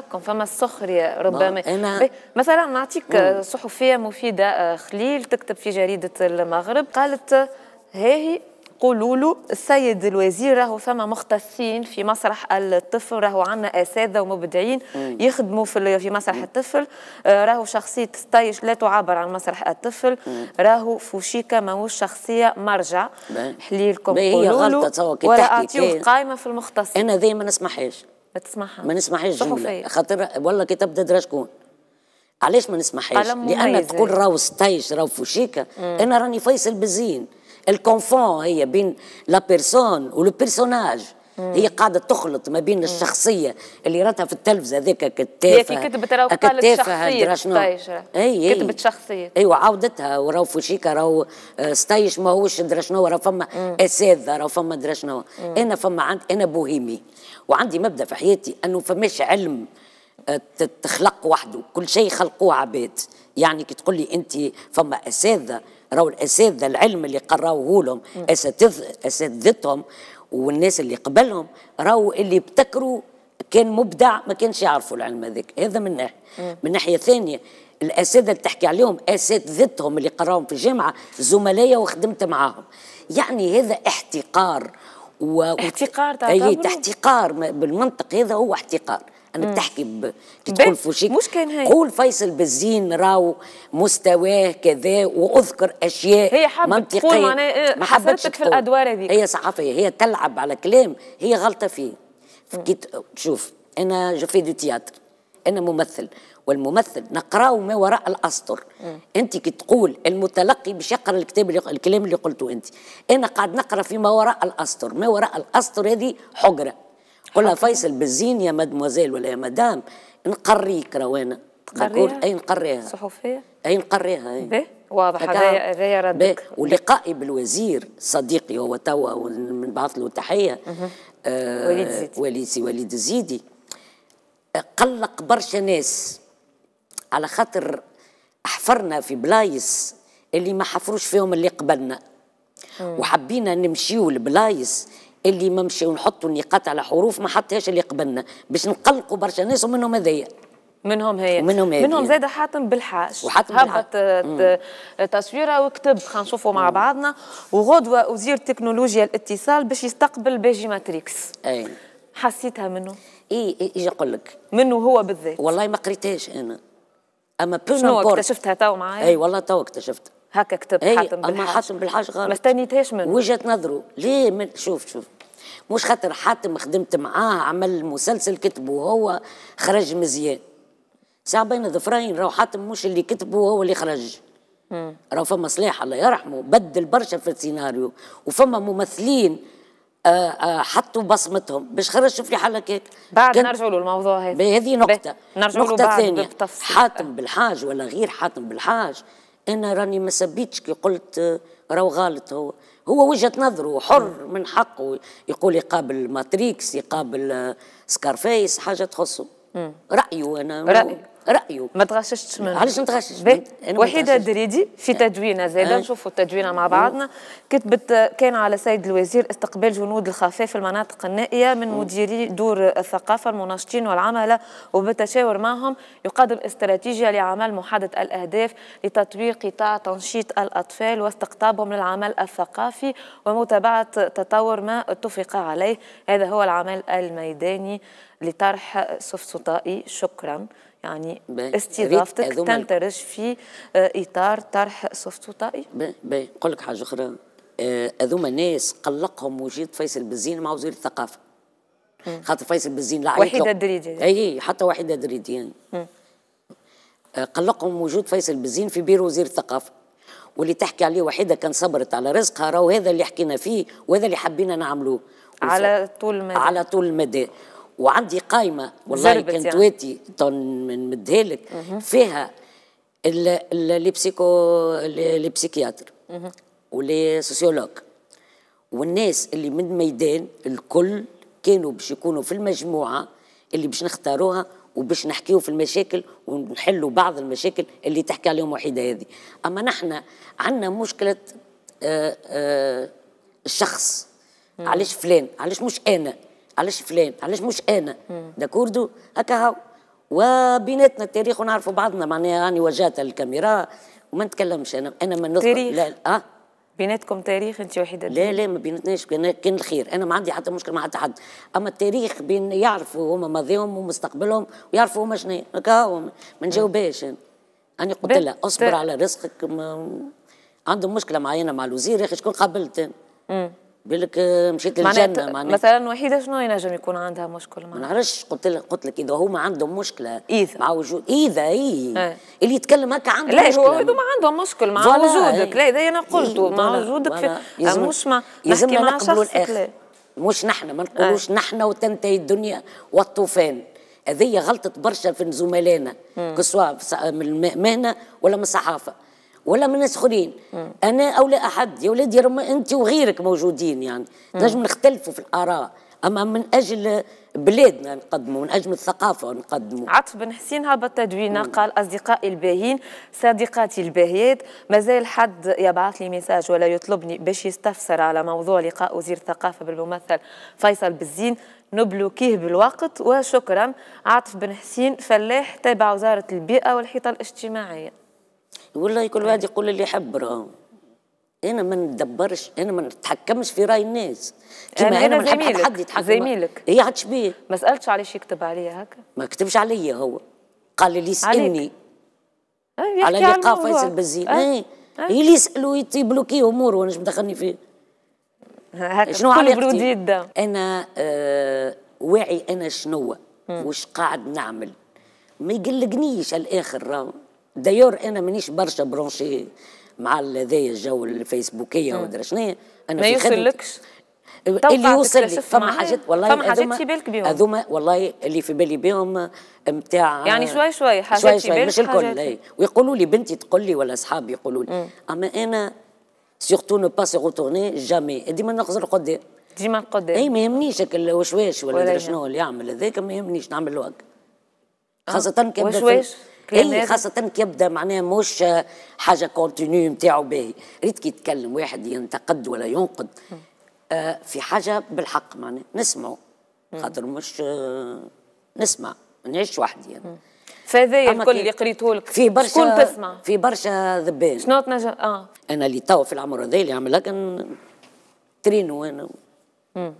كون فما السخرية ربما نعم، أنا... مثلا نعطيك صحفية مفيدة آه، خليل تكتب في جريدة المغرب قالت هاهي قولوا له السيد الوزير راهو فما مختصين في مسرح الطفل راهو عندنا اساتذه ومبدعين يخدموا في في مسرح الطفل آه، راهو شخصيه ستايش لا تعبر عن مسرح الطفل راهو فوشيكا ماهوش شخصيه مرجع حليلكم قولوا له ولا اعطيوه قائمه في المختصين انا ذي ما نسمحهاش بتسمعها ما نسمعهاش جمله خاطر والله كتاب ده شكون علاش ما نسمعهاش لان تقول راهو ستايش راهو فوشيكا انا راني فيصل بزين الكونفون هي بين لا بيرسون ولو بيرسوناج هي قاعده تخلط ما بين الشخصيه اللي راتها في التلفزه هذاك كتافه هي كتبت راهو قالت شخصيه ستايش اي كتبت شخصيه ايوا عاودتها وراهو فوشيكا راهو آه، ستايش ماهوش درا شنو راهو فما اساتذه راهو فما درا شنو انا فما عند انا بوهيمي وعندي مبدا في حياتي انه فماش علم آه، تخلق وحده كل شيء خلقوه عباد يعني كي تقول لي انت فما اساتذه راهو الاساتذه العلم اللي قراوه لهم اساتذتهم والناس اللي قبلهم راهو اللي ابتكروا كان مبدع ما كانش يعرفوا العلم هذاك هذا من ناحيه من ناحيه ثانيه الاساتذه اللي تحكي عليهم اساتذتهم اللي قراوهم في الجامعه زملايا وخدمت معاهم يعني هذا احتقار و... احتقار اي احتقار بالمنطق هذا هو احتقار انا بتحكي ب... تقول في مش كان هي قول فيصل بالزين راو مستواه كذا واذكر اشياء هي حابه تقول معناها إيه، ما حبتش في الادوار هذيك هي صحفيه هي تلعب على كلام هي غلطه فيه فكيت شوف انا جو في دو تياتر انا ممثل والممثل نقراه ما وراء الاسطر انت كي تقول المتلقي باش يقرا الكتاب اللي الكلام اللي قلته انت انا قاعد نقرا في ما وراء الاسطر ما وراء الاسطر هذه حجره قلها فيصل بالزين يا مدموزيل ولا يا مدام نقريك روانا تقول اي نقريها صحفيه اي نقريها اي واضح هذا هذا ردك ولقائي بالوزير صديقي هو توا ونبعث له تحيه آه وليد زيدي وليد الزيدي قلق برشا ناس على خاطر حفرنا في بلايص اللي ما حفروش فيهم اللي قبلنا وحبينا نمشيو لبلايص اللي ما مشيو نحطوا النقاط على حروف ما حطهاش اللي قبلنا باش نقلقوا برشا ناس ومنهم هذايا منهم هي منهم منهم زاد حاتم بالحاج وحاتم هبط تصويره وكتب خلينا نشوفوا مع بعضنا وغدوه وزير تكنولوجيا الاتصال باش يستقبل باجي ماتريكس اي حسيتها منه اي اي اجي اقول لك منه هو بالذات والله ما قريتهاش انا اما بو شنو اكتشفتها تو معايا اي والله تو اكتشفتها هكا كتب حاتم بالحاج اما حاتم بالحاج غلط ما استنيتهاش منه وجهه نظره ليه من شوف شوف مش خاطر حاتم خدمت معاه عمل مسلسل كتبه هو خرج مزيان صعبين ظفرين راهو حاتم مش اللي كتبه هو اللي خرج راهو فما صلاح الله يرحمه بدل برشا في السيناريو وفما ممثلين آه، آه، حطوا بصمتهم باش خرج شوف لي حالك هيك بعد نرجع له الموضوع هذا هذه نقطه نرجع له نقطه ثانيه حاتم بالحاج ولا غير حاتم بالحاج انا راني ما سبيتش كي قلت راهو غلط هو هو وجهه نظره حر من حقه يقول يقابل ماتريكس يقابل آه، سكارفيس حاجه تخصه رايه انا رايه رايه ما تغششتش منه علاش نتغشش وحيده دريدي في أه. تدوينه زاده أه. نشوفوا التدوينه مع بعضنا كتبت كان على سيد الوزير استقبال جنود الخفاء في المناطق النائيه من أه. مديري دور الثقافه المناشطين والعمل وبالتشاور معهم يقدم استراتيجيه لعمل محدد الاهداف لتطوير قطاع تنشيط الاطفال واستقطابهم للعمل الثقافي ومتابعه تطور ما اتفق عليه هذا هو العمل الميداني لطرح سفسطائي شكرا يعني استضافتك تندرج في آه، اطار طرح سوفت وطائي باهي نقول لك حاجه اخرى هذوما آه، ناس قلقهم وجود فيصل بزين مع وزير الثقافه خاطر فيصل بزين لعيب وحيده دريدي اي حتى وحيده دريدي آه، قلقهم وجود فيصل بزين في بيرو وزير الثقافه واللي تحكي عليه وحيده كان صبرت على رزقها راهو هذا اللي حكينا فيه وهذا اللي حبينا نعملوه على طول المدى على طول المدى وعندي قايمه والله كانت يعني. واتي من مدهلك فيها اللي بسيكو اللي بسيكياتر ولي سوسيولوج والناس اللي من الميدان الكل كانوا باش يكونوا في المجموعه اللي باش نختاروها وباش نحكيو في المشاكل ونحلوا بعض المشاكل اللي تحكي عليهم وحيده هذه اما نحن عندنا مشكله آآ آه، آآ آه، الشخص علاش فلان علاش مش انا علاش فلان علاش مش انا داكوردو هكا هاو وبيناتنا التاريخ ونعرفوا بعضنا معناها راني يعني وجهت الكاميرا وما نتكلمش انا انا ما نذكر لا, لا اه بيناتكم تاريخ انت وحيده لا لا ما بيناتناش كان الخير انا ما عندي حتى مشكل مع حتى حد اما التاريخ بين يعرفوا هما ماضيهم ومستقبلهم ويعرفوا هما شنو هكا ما نجاوبهاش انا انا قلت لها اصبر على رزقك ما... عندهم مشكله معينه مع الوزير يا اخي شكون قابلت بالك مشيت للجنه معناتها مثلا وحيده شنو ينجم يكون عندها مشكل معناتها؟ ما نعرفش قلت لك قلت لك اذا هما عندهم مشكله إذا. مع وجود اذا اي إيه؟ اللي يتكلم هكا عنده لا مشكله لا هو ما عندهم مشكل مع وجودك لا اذا انا قلته مع وجودك في مش مع يلزمنا نقبلوا الاخر مش نحن ما نقولوش إيه. نحن وتنتهي الدنيا والطوفان هذه غلطت برشا في زملائنا كسوا من المهنه ولا من الصحافه ولا من ناس اخرين انا او لا احد يا ولادي رما انت وغيرك موجودين يعني نجم نختلفوا في الاراء اما من اجل بلادنا نقدمه من اجل الثقافه نقدمه عطف بن حسين هبط تدوينه قال اصدقائي الباهين صديقاتي الباهيات مازال حد يبعث لي ميساج ولا يطلبني باش يستفسر على موضوع لقاء وزير الثقافه بالممثل فيصل بالزين نبلوكيه بالوقت وشكرا عاطف بن حسين فلاح تابع وزاره البيئه والحيطه الاجتماعيه والله كل واحد يقول اللي يحب راهو انا ما ندبرش انا ما نتحكمش في راي الناس كيما يعني انا ما نحب حد يتحكم زميلك هي عاد شبيه ما سالتش علاش يكتب عليا هكا ما كتبش عليا هو قال لي اسالني آه، على آه، إيه. آه. إيه اللي قا فيصل بزين اي اللي يسالوا يبلوكي إيه امور وانا مدخلني فيه شنو علاقتي انا آه واعي انا شنو وش قاعد نعمل ما يقلقنيش الاخر راهو دايور انا مانيش برشا برونشي مع هذايا الجو الفيسبوكيه ودرا شنو انا ما يوصلكش اللي يوصل لي فما حاجات والله فما حاجات في بالك بهم هذوما والله اللي في بالي بهم نتاع يعني شوي شوي حاجات شوي شوي مش الكل ويقولوا لي بنتي تقول لي ولا اصحابي يقولوا لي اما انا سيرتو نو با سي روتورني جامي ديما نخزر قدام ديما قدام اي ما يهمنيش الوشواش ولا شنو اللي يعمل هذاك ما يهمنيش نعمل له آه. هكا خاصة كان وشواش اللي إيه، خاصه كيبدا معناها مش حاجه كونتينيو نتاعو باهي ريت كي يتكلم واحد ينتقد ولا ينقد آه في حاجه بالحق معناها نسمعه خاطر مش آه نسمع نعيش وحدي يعني. فهذايا الكل اللي قريته لك في برشا تسمع في برشا ذبان شنو تنجم اه انا اللي تو في العمر هذا اللي عمل لك ترينو انا